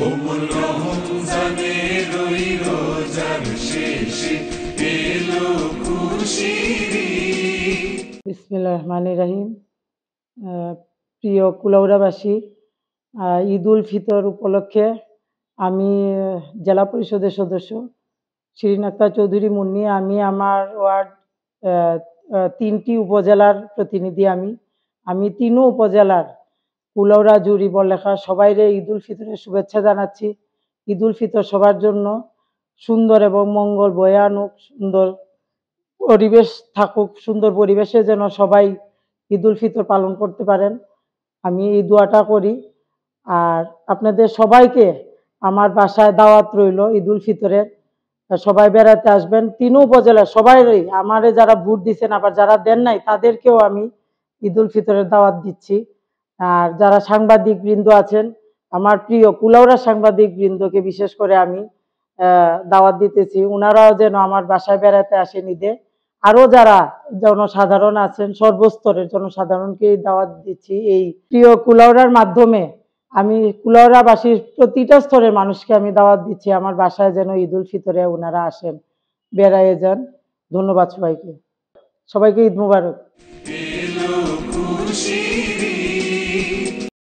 কোমল রহিম প্রিয় কুলৌরাবাসী ঈদ উল ফিতর উপলক্ষে আমি জেলা পরিষদের সদস্য শ্রীনাক্তা চৌধুরী মুন্নি আমি আমার ওয়ার্ড তিনটি উপজেলার প্রতিনিধি আমি আমি তিনও উপজেলার কুলৌরা জুরি বলেখা সবাইরে ঈদ ফিতরের শুভেচ্ছা জানাচ্ছি ঈদুল ফিতর সবার জন্য সুন্দর এবং মঙ্গল বয়ে আনুক সুন্দর পরিবেশ থাকুক সুন্দর পরিবেশে যেন সবাই ঈদুল ফিতর পালন করতে পারেন আমি এই দোয়াটা করি আর আপনাদের সবাইকে আমার বাসায় দাওয়াত রইল ঈদুল ফিতরের সবাই বেড়াতে আসবেন তিন উপজেলা রই আমারে যারা ভোট দিচ্ছেন আবার যারা দেন নাই তাদেরকেও আমি ঈদুল ফিতরের দাওয়াত দিচ্ছি আর যারা সাংবাদিক বৃন্দ আছেন আমার প্রিয় কুলাউরা সাংবাদিক বৃন্দকে বিশেষ করে আমি দাওয়াত দিতেছি ওনারাও যেন আমার বাসায় বেড়াতে আসেন ঈদে আরও যারা জনসাধারণ আছেন সর্বস্তরের জনসাধারণকে দাওয়াত দিচ্ছি এই প্রিয় কুলাউরার মাধ্যমে আমি কুলাউরাবাসীর প্রতিটা স্তরের মানুষকে আমি দাওয়াত দিচ্ছি আমার বাসায় যেন ঈদ উল ফিতরে ওনারা আসেন বেড়ায় যান ধন্যবাদ সবাইকে সবাইকে ঈদ মুবারক